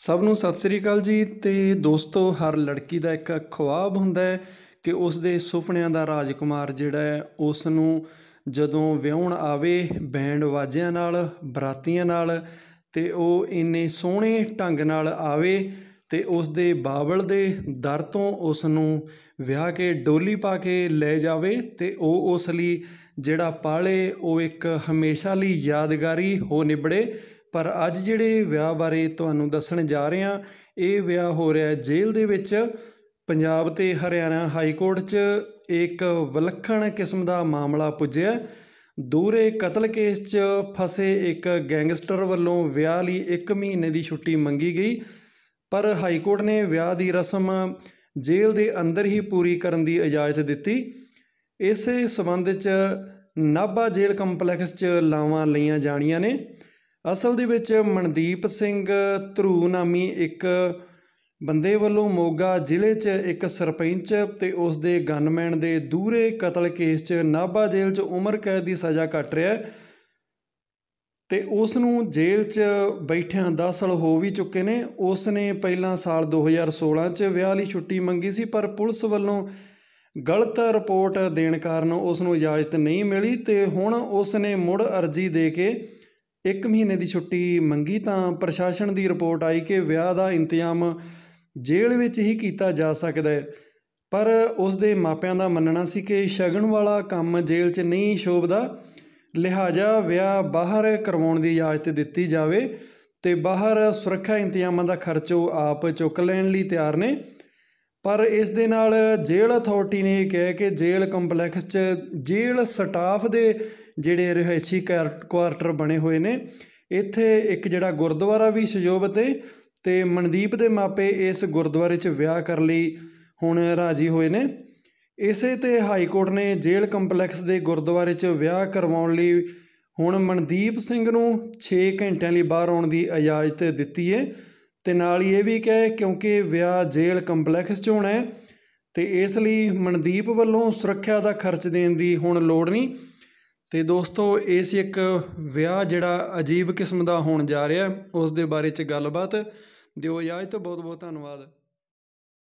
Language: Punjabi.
ਸਭ ਨੂੰ ਸਤਿ ਸ੍ਰੀ ਅਕਾਲ ਜੀ ਤੇ ਦੋਸਤੋ ਹਰ ਲੜਕੀ ਦਾ ਇੱਕ ਖੁਆਬ ਹੁੰਦਾ ਹੈ ਕਿ ਉਸ ਦੇ ਸੁਪਨਿਆਂ ਦਾ ਰਾਜਕੁਮਾਰ ਜਿਹੜਾ ਹੈ ਉਸ ਨੂੰ ਜਦੋਂ ਵਿਆਹਣ ਆਵੇ ਬੈਂਡ ਵਾਜਿਆਂ ਨਾਲ ਬਰਾਤੀਆਂ ਨਾਲ ਤੇ ਉਹ ਇੰਨੇ ਸੋਹਣੇ ਢੰਗ ਨਾਲ ਆਵੇ ਤੇ ਉਸ ਦੇ ਬਾਬਲ ਦੇ ਦਰ ਤੋਂ ਉਸ ਨੂੰ ਵਿਆਹ ਕੇ ਡੋਲੀ ਪਾ ਕੇ ਲੈ ਜਾਵੇ ਤੇ ਉਹ ਉਸ ਲਈ ਜਿਹੜਾ ਪਾਲੇ ਉਹ ਇੱਕ ਹਮੇਸ਼ਾ ਲਈ ਯਾਦਗਾਰੀ ਹੋ ਨਿਬੜੇ ਪਰ ਅੱਜ ਜਿਹੜੇ ਵਿਆਹ ਬਾਰੇ ਤੁਹਾਨੂੰ ਦੱਸਣ ਜਾ ਰਹੇ ਹਾਂ ਇਹ ਵਿਆਹ ਹੋ ਰਿਹਾ ਜੇਲ੍ਹ ਦੇ ਵਿੱਚ ਪੰਜਾਬ ਤੇ ਹਰਿਆਣਾ ਹਾਈ ਕੋਰਟ 'ਚ ਇੱਕ ਵਿਲੱਖਣ ਕਿਸਮ ਦਾ ਮਾਮਲਾ ਪੁੱਜਿਆ ਦੂਰੇ ਕਤਲ ਕੇਸ 'ਚ ਫਸੇ ਇੱਕ ਗੈਂਗਸਟਰ ਵੱਲੋਂ ਵਿਆਹ ਲਈ 1 ਮਹੀਨੇ ਦੀ ਛੁੱਟੀ ਮੰਗੀ ਗਈ ਪਰ ਹਾਈ ਕੋਰਟ ਨੇ ਵਿਆਹ ਦੀ ਰਸਮ ਜੇਲ੍ਹ ਦੇ ਅੰਦਰ ਹੀ ਪੂਰੀ ਕਰਨ ਦੀ ਇਜਾਜ਼ਤ ਦਿੱਤੀ ਇਸੇ ਸਬੰਧ 'ਚ ਨਾਭਾ ਜੇਲ੍ਹ ਕੰਪਲੈਕਸ 'ਚ ਲਾਵਾਂ ਲਈਆਂ ਜਾਣੀਆਂ ਨੇ ਅਸਲ ਦੇ ਵਿੱਚ ਮਨਦੀਪ ਸਿੰਘ ਧਰੂ ਨਾਮੀ ਇੱਕ ਬੰਦੇ ਵੱਲੋਂ ਮੋਗਾ ਜ਼ਿਲ੍ਹੇ 'ਚ ਇੱਕ ਸਰਪੰਚ ਤੇ ਉਸ ਦੇ ਗਨਮੈਨ ਦੇ ਦੂਰੇ ਕਤਲ ਕੇਸ 'ਚ ਨਾਭਾ ਜੇਲ੍ਹ 'ਚ ਉਮਰ ਕੈਦ ਦੀ ਸਜ਼ਾ ਕੱਟ ਰਿਹਾ ਤੇ ਉਸ ਨੂੰ ਜੇਲ੍ਹ 'ਚ ਬੈਠਿਆਂ 10 ਸਾਲ ਹੋ ਵੀ ਚੁੱਕੇ ਨੇ ਉਸ ਨੇ ਪਹਿਲਾਂ ਸਾਲ 2016 'ਚ ਵਿਆਹ ਲਈ ਛੁੱਟੀ ਮੰਗੀ ਸੀ ਪਰ ਪੁਲਿਸ ਵੱਲੋਂ ਗਲਤ ਰਿਪੋਰਟ ਦੇਣ ਕਾਰਨ ਉਸ ਨੂੰ ਇਜਾਜ਼ਤ ਨਹੀਂ ਮਿਲੀ ਤੇ ਹੁਣ ਉਸ ਨੇ ਮੁੜ ਅਰਜ਼ੀ ਦੇ ਕੇ ਇੱਕ ਮਹੀਨੇ ਦੀ ਛੁੱਟੀ ਮੰਗੀ ਤਾਂ ਪ੍ਰਸ਼ਾਸਨ ਦੀ ਰਿਪੋਰਟ ਆਈ ਕਿ ਵਿਆਹ ਦਾ ਇੰਤਜ਼ਾਮ ਜੇਲ੍ਹ ਵਿੱਚ ਹੀ ਕੀਤਾ ਜਾ ਸਕਦਾ ਹੈ ਪਰ ਉਸ ਦੇ ਮਾਪਿਆਂ ਦਾ ਮੰਨਣਾ ਸੀ ਕਿ ਸ਼ਗਨ ਵਾਲਾ ਕੰਮ ਜੇਲ੍ਹ 'ਚ ਨਹੀਂ ਸ਼ੋਭਦਾ ਲਿਹਾਜ਼ਾ ਵਿਆਹ ਬਾਹਰ ਕਰਵਾਉਣ ਦੀ ਇਜਾਜ਼ਤ ਦਿੱਤੀ ਜਾਵੇ ਤੇ ਬਾਹਰ ਸੁਰੱਖਿਆ ਇੰਤਜ਼ਾਮਾਂ ਦਾ ਖਰਚ ਉਹ ਆਪ ਚੁੱਕ ਲੈਣ ਲਈ ਤਿਆਰ ਨੇ ਪਰ ਇਸ ਦੇ ਨਾਲ ਜੇਲ੍ਹ ਅਥਾਰਟੀ ਨੇ ਇਹ ਕਿਹਾ ਕਿ ਜੇਲ੍ਹ ਕੰਪਲੈਕਸ 'ਚ ਜੇਲ੍ਹ ਸਟਾਫ ਦੇ ਜਿਹੜੇ ਰਿਹਾਇਸ਼ੀ ਕੁਆਰਟਰ ਬਣੇ ਹੋਏ ਨੇ ਇੱਥੇ ਇੱਕ ਜਿਹੜਾ ਗੁਰਦੁਆਰਾ ਵੀ ਹੈ ਤੇ ਮਨਦੀਪ ਦੇ ਮਾਪੇ ਇਸ ਗੁਰਦੁਆਰੇ 'ਚ ਵਿਆਹ ਕਰ ਲਈ ਹੁਣ ਰਾਜੀ ਹੋਏ ਨੇ ਇਸੇ ਤੇ ਹਾਈ ਕੋਰਟ ਨੇ ਜੇਲ੍ਹ ਕੰਪਲੈਕਸ ਦੇ ਗੁਰਦੁਆਰੇ 'ਚ ਵਿਆਹ ਕਰਵਾਉਣ ਲਈ ਹੁਣ ਮਨਦੀਪ ਸਿੰਘ ਨੂੰ 6 ਘੰਟਿਆਂ ਲਈ ਬਾਹਰ ਆਉਣ ਦੀ ਇਜਾਜ਼ਤ ਦਿੱਤੀ ਹੈ ਤੇ ਨਾਲ ਹੀ ਇਹ ਵੀ ਕਹੇ ਕਿਉਂਕਿ ਵਿਆਹ ਜੇਲ੍ਹ ਕੰਪਲੈਕਸ 'ਚ ਹੋਣਾ ਹੈ ਤੇ ਇਸ ਲਈ ਮਨਦੀਪ ਵੱਲੋਂ ਸੁਰੱਖਿਆ ਦਾ ਖਰਚ ਦੇਣ ਦੀ ਹੁਣ ਲੋੜ ਨਹੀਂ ਤੇ ਦੋਸਤੋ ਇਹ ਸੀ ਇੱਕ ਵਿਆਹ ਜਿਹੜਾ ਅਜੀਬ ਕਿਸਮ ਦਾ ਹੋਣ ਜਾ ਰਿਹਾ ਉਸ ਦੇ ਬਾਰੇ 'ਚ ਗੱਲਬਾਤ ਦਿਓ ਤੋਂ ਬਹੁਤ ਬਹੁਤ ਧੰਨਵਾਦ